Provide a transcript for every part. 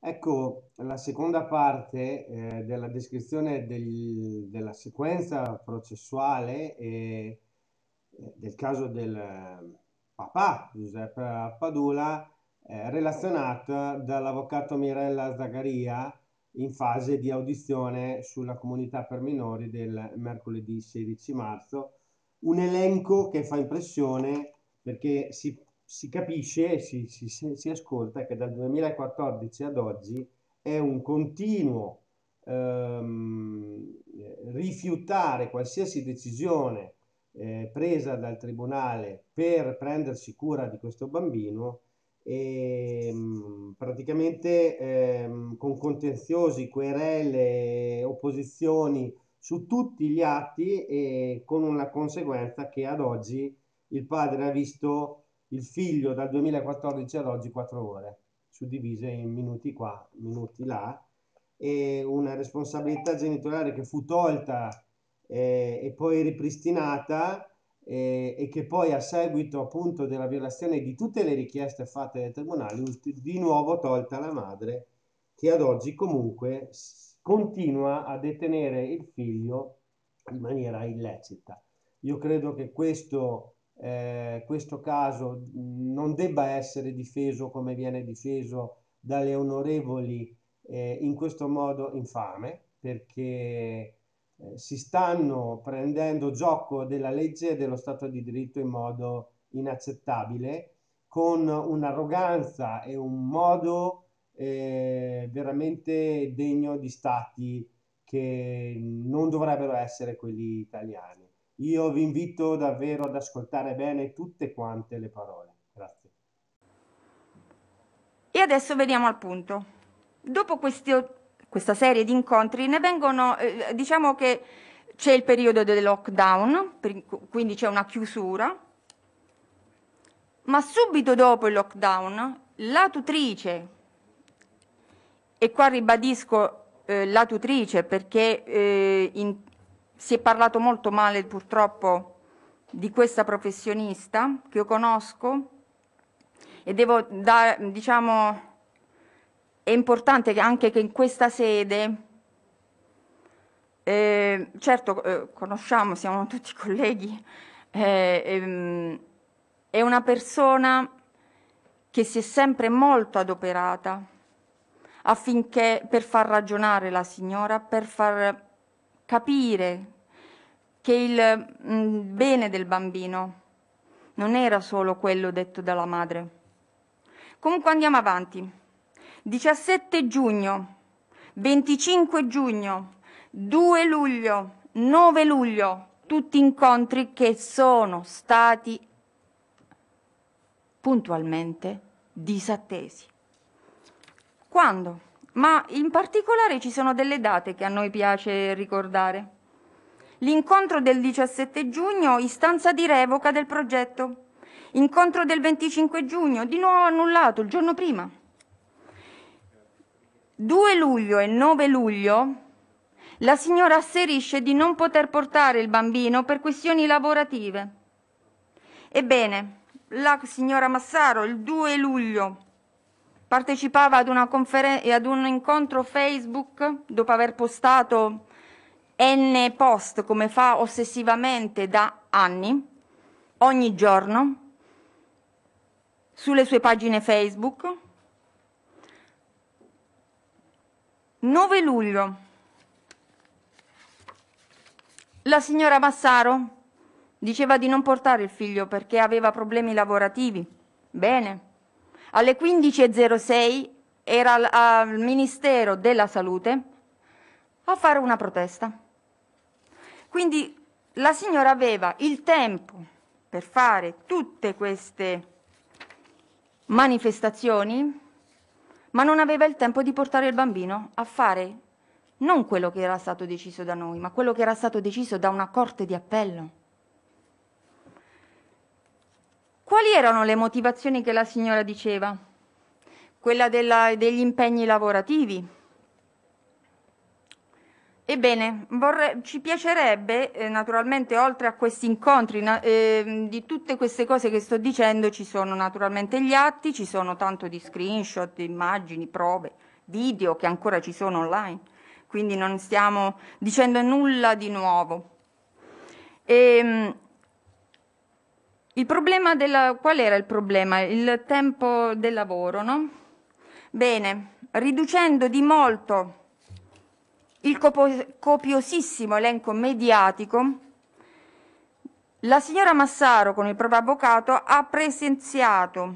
Ecco, la seconda parte, eh, della descrizione del- della sequenza processuale e eh, del caso del eh, papà Giuseppe Padula, eh, relazionata dall'avvocato Mirella Zagaria in fase di audizione sulla comunità per minori del mercoledì 16 marzo. Un elenco che fa impressione perché si si capisce, si, si, si, ascolta che dal 2014 ad oggi è un continuo ehm, rifiutare qualsiasi decisione eh, presa dal tribunale per prendersi cura di questo bambino e ehm, praticamente ehm, con contenziosi, querele, opposizioni su tutti gli atti e con una conseguenza che ad oggi il padre ha visto il figlio dal 2014 ad oggi 4 ore, suddivise in minuti qua, minuti là, e una responsabilità genitoriale che fu tolta eh, e poi ripristinata eh, e che poi a seguito appunto della violazione di tutte le richieste fatte dai tribunali di nuovo tolta alla madre che ad oggi comunque continua a detenere il figlio in maniera illecita. Io credo che questo eh, questo caso non debba essere difeso come viene difeso dalle onorevoli eh, in questo modo infame, perché eh, si stanno prendendo gioco della legge e dello Stato di diritto in modo inaccettabile, con un'arroganza e un modo eh, veramente degno di stati che non dovrebbero essere quelli italiani. Io vi invito davvero ad ascoltare bene tutte quante le parole. Grazie. E adesso veniamo al punto. Dopo questi, questa serie di incontri ne vengono, eh, diciamo che c'è il periodo del lockdown, per, quindi c'è una chiusura, ma subito dopo il lockdown la tutrice, e qua ribadisco eh, la tutrice perché eh, in si è parlato molto male purtroppo di questa professionista che io conosco e devo dare, diciamo, è importante che anche che in questa sede, eh, certo eh, conosciamo, siamo tutti colleghi, eh, ehm, è una persona che si è sempre molto adoperata affinché per far ragionare la signora, per far capire che il mm, bene del bambino non era solo quello detto dalla madre. Comunque andiamo avanti. 17 giugno, 25 giugno, 2 luglio, 9 luglio, tutti incontri che sono stati puntualmente disattesi. Quando? ma in particolare ci sono delle date che a noi piace ricordare. L'incontro del 17 giugno, istanza di revoca del progetto. Incontro del 25 giugno, di nuovo annullato il giorno prima. 2 luglio e 9 luglio la signora asserisce di non poter portare il bambino per questioni lavorative. Ebbene, la signora Massaro il 2 luglio partecipava ad, conferen- ad, un incontro Facebook dopo aver postato n post come fa ossessivamente da anni, ogni giorno, sulle sue pagine Facebook. 9 luglio. La signora Massaro diceva di non portare il figlio perché aveva problemi lavorativi. Bene alle 15.06 era al Ministero della Salute a fare una protesta. Quindi la signora aveva il tempo per fare tutte queste manifestazioni, ma non aveva il tempo di portare il bambino a fare non quello che era stato deciso da noi, ma quello che era stato deciso da una corte di appello. Quali erano le motivazioni che la signora diceva? Quella della, degli impegni lavorativi? Ebbene, vorrei, ci piacerebbe, eh, naturalmente, oltre a questi incontri, eh, di tutte queste cose che sto dicendo, ci sono naturalmente gli atti, ci sono tanto di screenshot, immagini, prove, video che ancora ci sono online, quindi non stiamo dicendo nulla di nuovo. E, ehm, il problema della, qual era il problema? Il tempo del lavoro, no? Bene, riducendo di molto il copiosissimo elenco mediatico, la signora Massaro con il proprio avvocato ha presenziato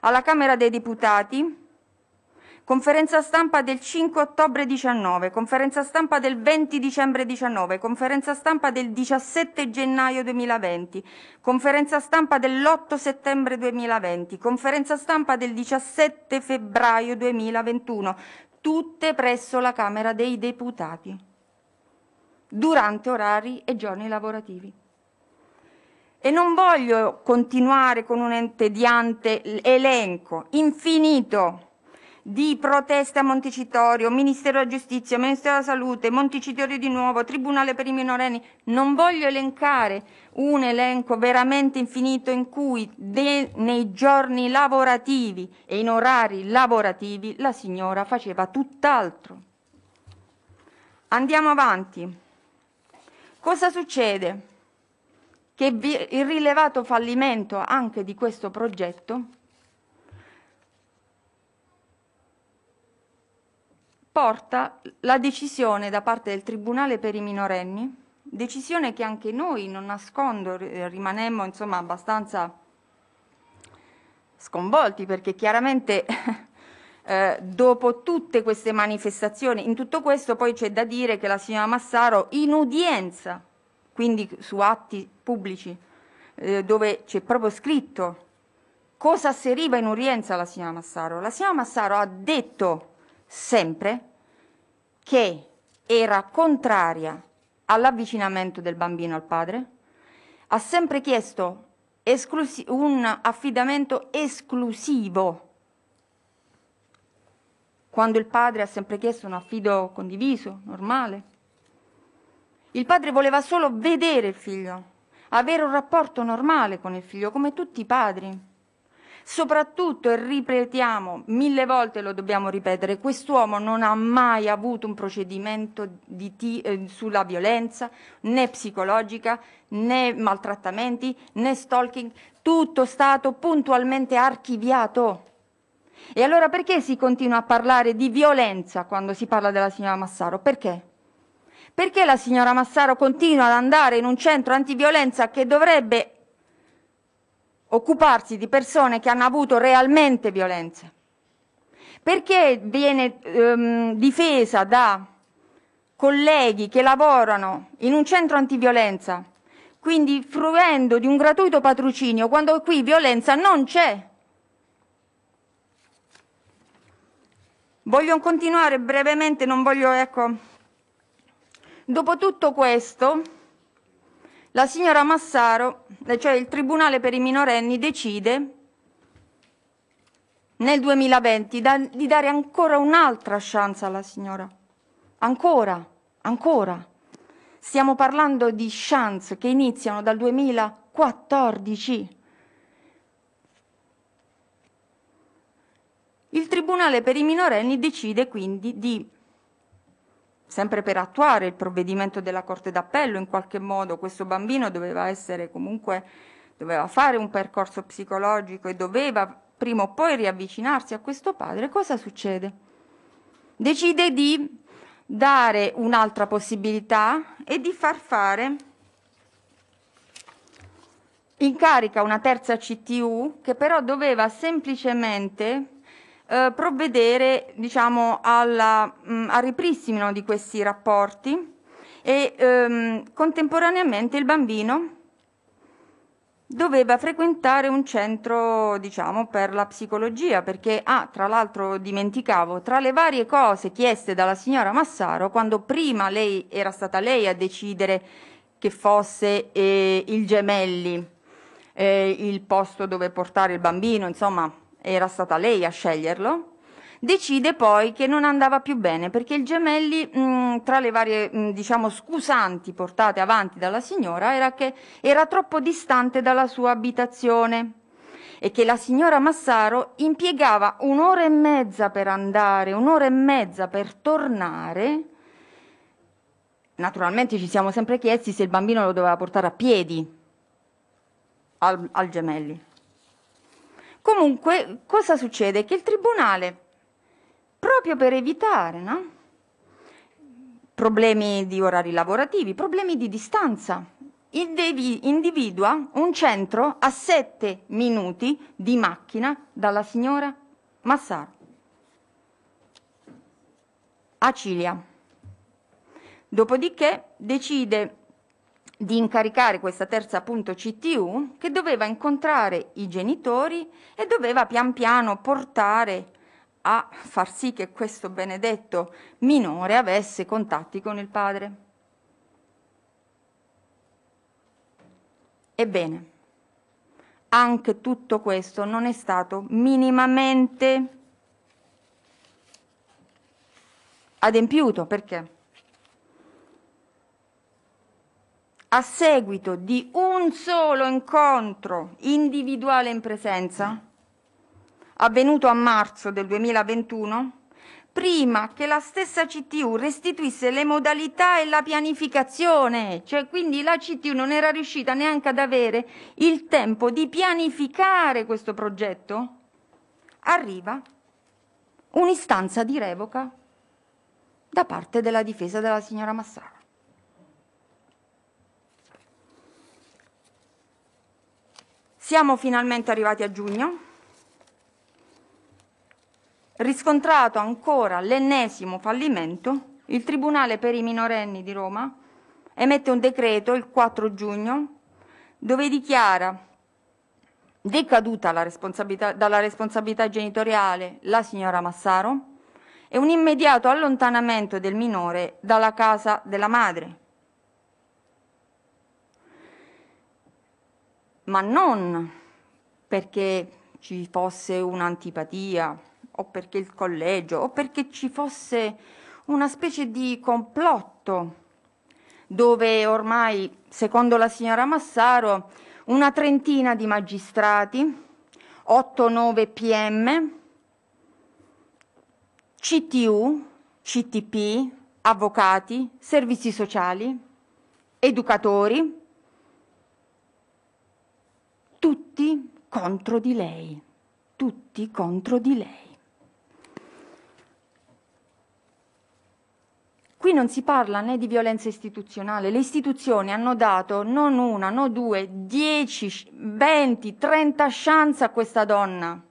alla Camera dei Deputati conferenza stampa del 5 ottobre 19, conferenza stampa del 20 dicembre 19, conferenza stampa del 17 gennaio 2020, conferenza stampa dell'8 settembre 2020, conferenza stampa del 17 febbraio 2021, tutte presso la Camera dei Deputati, durante orari e giorni lavorativi. E non voglio continuare con un entediante elenco infinito di protesta a Montecitorio, Ministero della Giustizia, Ministero della Salute, Montecitorio di nuovo, Tribunale per i minorenni. Non voglio elencare un elenco veramente infinito in cui de, nei giorni lavorativi e in orari lavorativi la signora faceva tutt'altro. Andiamo avanti. Cosa succede? Che vi, il rilevato fallimento anche di questo progetto porta la decisione da parte del Tribunale per i minorenni, decisione che anche noi, non nascondo, eh, rimanemmo insomma abbastanza sconvolti perché chiaramente eh, dopo tutte queste manifestazioni, in tutto questo poi c'è da dire che la signora Massaro in udienza, quindi su atti pubblici, eh, dove c'è proprio scritto cosa asseriva in udienza la signora Massaro, la signora Massaro ha detto sempre che era contraria all'avvicinamento del bambino al padre, ha sempre chiesto un affidamento esclusivo, quando il padre ha sempre chiesto un affido condiviso, normale. Il padre voleva solo vedere il figlio, avere un rapporto normale con il figlio, come tutti i padri. Soprattutto, e ripetiamo mille volte, lo dobbiamo ripetere, quest'uomo non ha mai avuto un procedimento ti, eh, sulla violenza, né psicologica, né maltrattamenti, né stalking, tutto stato puntualmente archiviato. E allora perché si continua a parlare di violenza quando si parla della signora Massaro? Perché? Perché la signora Massaro continua ad andare in un centro antiviolenza che dovrebbe occuparsi di persone che hanno avuto realmente violenze? Perché viene ehm, difesa da colleghi che lavorano in un centro antiviolenza, quindi fruendo di un gratuito patrocinio, quando qui violenza non c'è? Voglio continuare brevemente, non voglio, ecco. Dopo tutto questo, la signora Massaro, eh, cioè il Tribunale per i minorenni, decide nel 2020 da, di dare ancora un'altra chance alla signora. Ancora, ancora. Stiamo parlando di chance che iniziano dal 2014. Il Tribunale per i minorenni decide quindi di sempre per attuare il provvedimento della Corte d'Appello, in qualche modo questo bambino doveva essere comunque, doveva fare un percorso psicologico e doveva prima o poi riavvicinarsi a questo padre, cosa succede? Decide di dare un'altra possibilità e di far fare incarica una terza CTU che però doveva semplicemente eh, provvedere diciamo, alla, mh, mm, al ripristino di questi rapporti e ehm, contemporaneamente il bambino doveva frequentare un centro diciamo, per la psicologia perché, ah, tra l'altro dimenticavo, tra le varie cose chieste dalla signora Massaro, quando prima lei era stata lei a decidere che fosse eh, il gemelli, eh, il posto dove portare il bambino, insomma era stata lei a sceglierlo, decide poi che non andava più bene perché il Gemelli, mh, mm, tra le varie mh, mm, diciamo, scusanti portate avanti dalla signora, era che era troppo distante dalla sua abitazione e che la signora Massaro impiegava un'ora e mezza per andare, un'ora e mezza per tornare. Naturalmente ci siamo sempre chiesti se il bambino lo doveva portare a piedi al, al Gemelli. Comunque, cosa succede? Che il tribunale, proprio per evitare no? problemi di orari lavorativi, problemi di distanza, individua un centro a sette minuti di macchina dalla signora Massaro. A Cilia. Dopodiché decide di incaricare questa terza appunto CTU che doveva incontrare i genitori e doveva pian piano portare a far sì che questo benedetto minore avesse contatti con il padre. Ebbene, anche tutto questo non è stato minimamente adempiuto perché a seguito di un solo incontro individuale in presenza, avvenuto a marzo del 2021, prima che la stessa CTU restituisse le modalità e la pianificazione, cioè quindi la CTU non era riuscita neanche ad avere il tempo di pianificare questo progetto, arriva un'istanza di revoca da parte della difesa della signora Massaro. Siamo finalmente arrivati a giugno, riscontrato ancora l'ennesimo fallimento, il Tribunale per i minorenni di Roma emette un decreto il 4 giugno dove dichiara decaduta la responsabilità, dalla responsabilità genitoriale la signora Massaro e un immediato allontanamento del minore dalla casa della madre, ma non perché ci fosse un'antipatia o perché il collegio o perché ci fosse una specie di complotto dove ormai, secondo la signora Massaro, una trentina di magistrati, 8-9 PM, CTU, CTP, avvocati, servizi sociali, educatori, tutti contro di lei, tutti contro di lei. Qui non si parla né di violenza istituzionale, le istituzioni hanno dato non una, non due, dieci, venti, trenta chance a questa donna,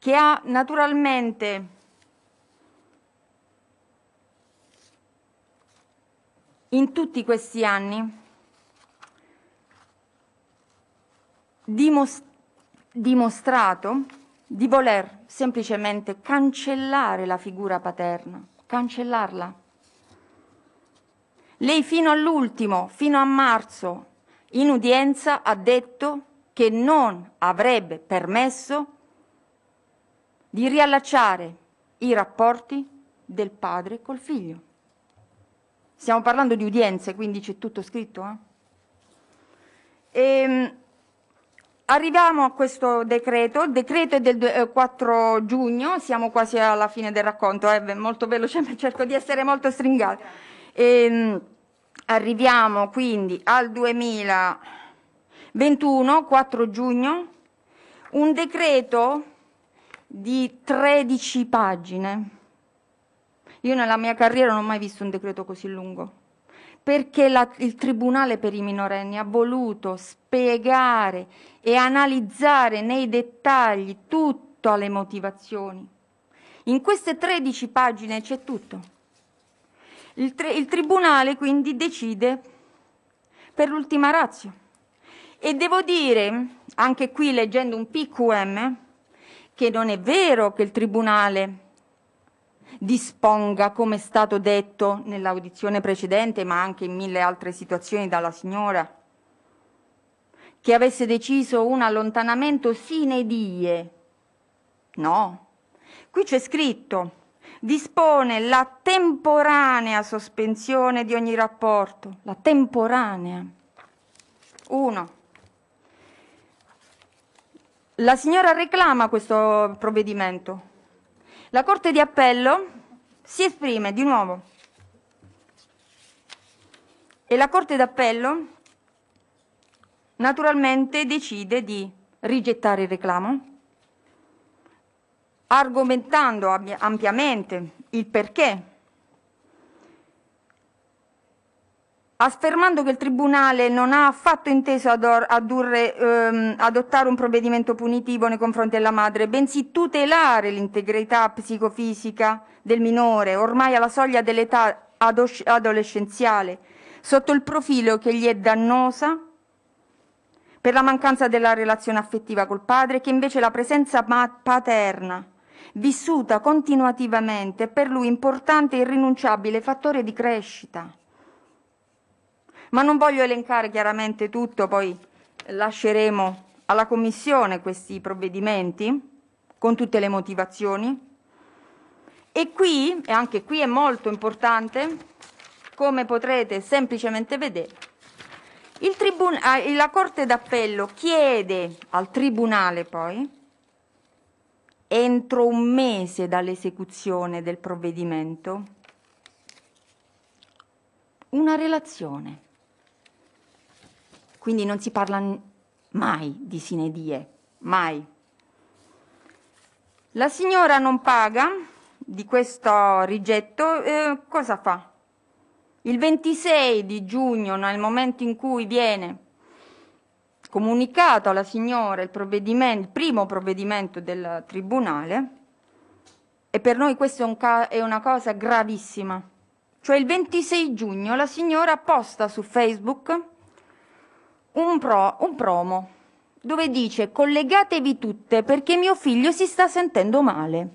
che ha naturalmente in tutti questi anni dimos- dimostrato di voler semplicemente cancellare la figura paterna, cancellarla. Lei fino all'ultimo, fino a marzo, in udienza ha detto che non avrebbe permesso di riallacciare i rapporti del padre col figlio. Stiamo parlando di udienze, quindi c'è tutto scritto. Eh? E, ehm, Arriviamo a questo decreto, il decreto è del 4 eh, giugno, siamo quasi alla fine del racconto, eh, molto veloce, cerco di essere molto stringata. E, ehm, arriviamo quindi al 2021, 4 giugno, un decreto di 13 pagine. Io nella mia carriera non ho mai visto un decreto così lungo perché la, il Tribunale per i minorenni ha voluto spiegare e analizzare nei dettagli tutto le motivazioni. In queste 13 pagine c'è tutto. Il, tre, il Tribunale quindi decide per l'ultima razio. E devo dire, anche qui leggendo un PQM, che non è vero che il Tribunale disponga, come è stato detto nell'audizione precedente, ma anche in mille altre situazioni dalla signora, che avesse deciso un allontanamento sine die. No. Qui c'è scritto dispone la temporanea sospensione di ogni rapporto, la temporanea. 1. La signora reclama questo provvedimento, la Corte di Appello si esprime di nuovo e la Corte d'Appello naturalmente decide di rigettare il reclamo, argomentando ampiamente il perché affermando che il Tribunale non ha affatto inteso addurre, ehm, adottare un provvedimento punitivo nei confronti della madre, bensì tutelare l'integrità psicofisica del minore, ormai alla soglia dell'età adolescenziale, sotto il profilo che gli è dannosa per la mancanza della relazione affettiva col padre, che invece la presenza paterna vissuta continuativamente è per lui importante e irrinunciabile fattore di crescita. Ma non voglio elencare chiaramente tutto, poi lasceremo alla Commissione questi provvedimenti con tutte le motivazioni. E qui, e anche qui è molto importante, come potrete semplicemente vedere, ah, la Corte d'Appello chiede al Tribunale poi, entro un mese dall'esecuzione del provvedimento, una relazione quindi non si parla mai di sine die, mai. La signora non paga di questo rigetto, eh, cosa fa? Il 26 di giugno, nel momento in cui viene comunicato alla signora il, provvedimento, il primo provvedimento del tribunale, e per noi questa è, un è una cosa gravissima, cioè il 26 giugno la signora posta su Facebook un, pro, un promo dove dice collegatevi tutte perché mio figlio si sta sentendo male.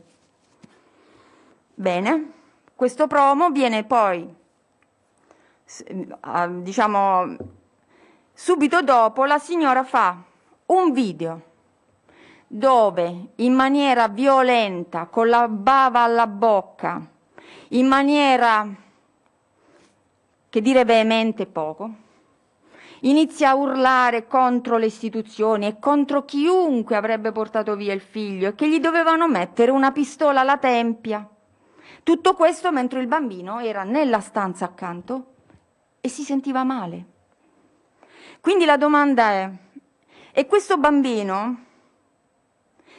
Bene, questo promo viene poi, ah, diciamo, subito dopo la signora fa un video dove in maniera violenta, con la bava alla bocca, in maniera che dire veemente poco, Inizia a urlare contro le istituzioni e contro chiunque avrebbe portato via il figlio e che gli dovevano mettere una pistola alla tempia. Tutto questo mentre il bambino era nella stanza accanto e si sentiva male. Quindi la domanda è, e questo bambino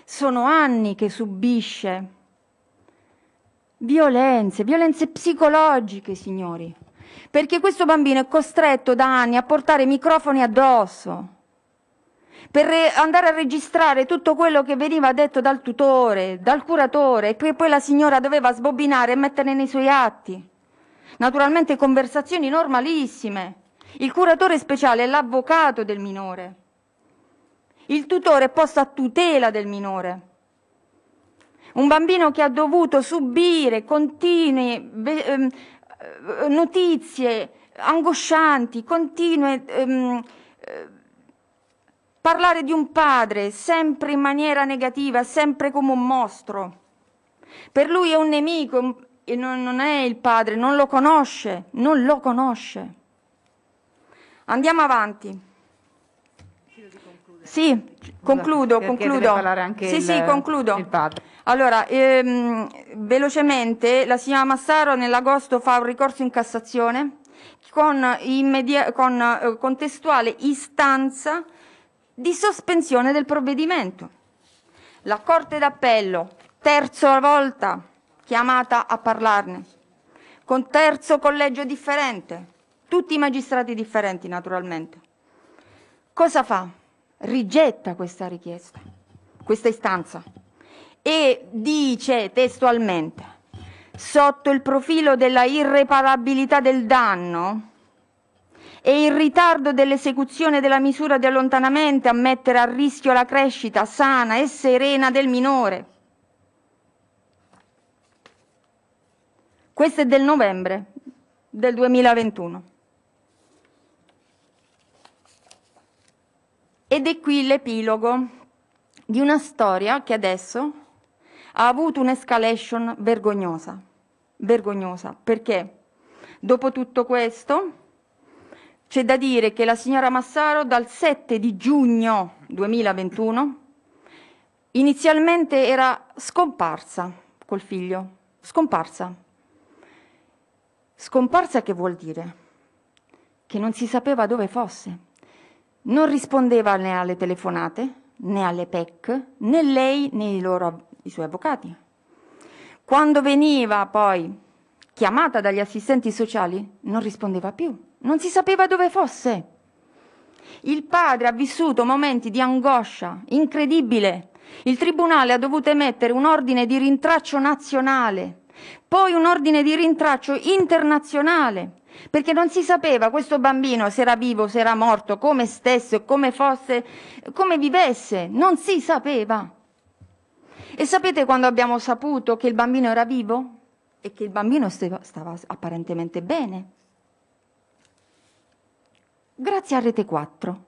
sono anni che subisce violenze, violenze psicologiche, signori perché questo bambino è costretto da anni a portare microfoni addosso per andare a registrare tutto quello che veniva detto dal tutore, dal curatore, che poi la signora doveva sbobinare e mettere nei suoi atti. Naturalmente conversazioni normalissime. Il curatore speciale è l'avvocato del minore. Il tutore è posto a tutela del minore. Un bambino che ha dovuto subire continui, ehm, eh, notizie angoscianti, continue, ehm, eh, parlare di un padre sempre in maniera negativa, sempre come un mostro. Per lui è un nemico e non, non è il padre, non lo conosce, non lo conosce. Andiamo avanti. Sì, concludo, Scusa, concludo. Sì, il, sì, concludo. Allora, ehm, velocemente, la signora Massaro nell'agosto fa un ricorso in Cassazione con, con eh, contestuale istanza di sospensione del provvedimento. La Corte d'Appello, terza volta chiamata a parlarne, con terzo collegio differente, tutti i magistrati differenti naturalmente. Cosa fa? Rigetta questa richiesta, questa istanza e dice testualmente, sotto il profilo della irreparabilità del danno e il ritardo dell'esecuzione della misura di allontanamento a mettere a rischio la crescita sana e serena del minore. Questo è del novembre del 2021. Ed è qui l'epilogo di una storia che adesso ha avuto un'escalation vergognosa, vergognosa, perché dopo tutto questo c'è da dire che la signora Massaro dal 7 di giugno 2021 inizialmente era scomparsa col figlio, scomparsa. Scomparsa che vuol dire? Che non si sapeva dove fosse. Non rispondeva né alle telefonate, né alle PEC, né lei né i loro i suoi avvocati. Quando veniva poi chiamata dagli assistenti sociali, non rispondeva più, non si sapeva dove fosse. Il padre ha vissuto momenti di angoscia incredibile. Il tribunale ha dovuto emettere un ordine di rintraccio nazionale, poi un ordine di rintraccio internazionale, perché non si sapeva questo bambino se era vivo, se era morto, come stesse, come fosse, come vivesse, non si sapeva. E sapete quando abbiamo saputo che il bambino era vivo? E che il bambino stava apparentemente bene? Grazie a Rete 4.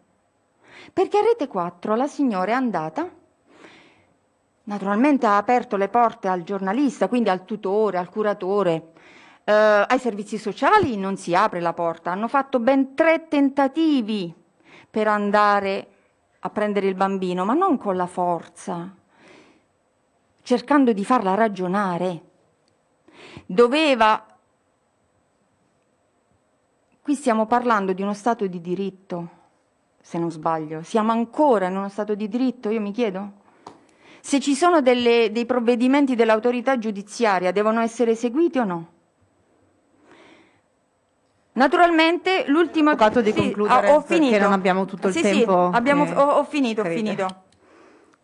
Perché a Rete 4 la signora è andata Naturalmente ha aperto le porte al giornalista, quindi al tutore, al curatore. Eh, ai servizi sociali non si apre la porta. Hanno fatto ben tre tentativi per andare a prendere il bambino, ma non con la forza, cercando di farla ragionare. Doveva... Qui stiamo parlando di uno Stato di diritto, se non sbaglio. Siamo ancora in uno Stato di diritto, io mi chiedo. Se ci sono delle, dei provvedimenti dell'autorità giudiziaria, devono essere eseguiti o no? Naturalmente l'ultima... Ho sì, ho, ho perché non abbiamo tutto il sì, tempo. Sì, abbiamo, eh, ho, ho finito, crede. ho finito.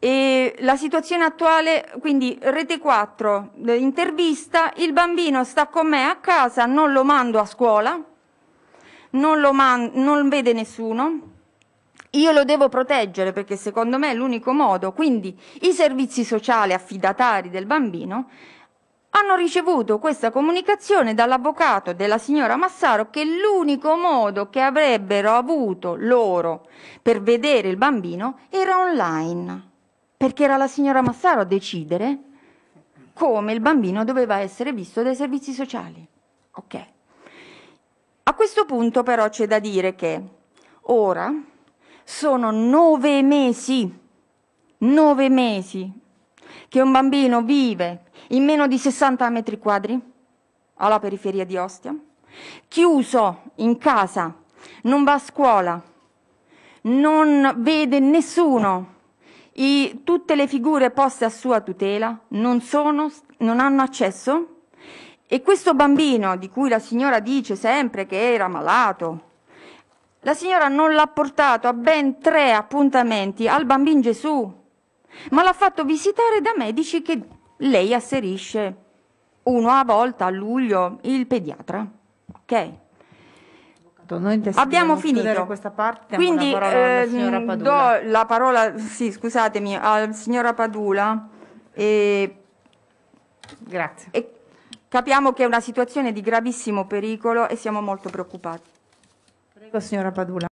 E la situazione attuale, quindi rete 4, eh, intervista, il bambino sta con me a casa, non lo mando a scuola, non, lo man- non vede nessuno, io lo devo proteggere perché secondo me è l'unico modo, quindi i servizi sociali affidatari del bambino hanno ricevuto questa comunicazione dall'avvocato della signora Massaro che l'unico modo che avrebbero avuto loro per vedere il bambino era online perché era la signora Massaro a decidere come il bambino doveva essere visto dai servizi sociali. Ok. A questo punto però c'è da dire che ora sono nove mesi, nove mesi che un bambino vive in meno di 60 metri quadri alla periferia di Ostia, chiuso in casa, non va a scuola, non vede nessuno i, tutte le figure poste a sua tutela non, sono, non hanno accesso? E questo bambino, di cui la signora dice sempre che era malato, la signora non l'ha portato a ben tre appuntamenti al bambino Gesù, ma l'ha fatto visitare da medici che lei asserisce uno a volta a luglio il pediatra. Ok? Esatto, noi abbiamo finito questa parte. Quindi la parola eh, mm, do la parola, sì, scusatemi, al signora Padula. E... Grazie. E capiamo che è una situazione di gravissimo pericolo e siamo molto preoccupati. Prego, signora Padula.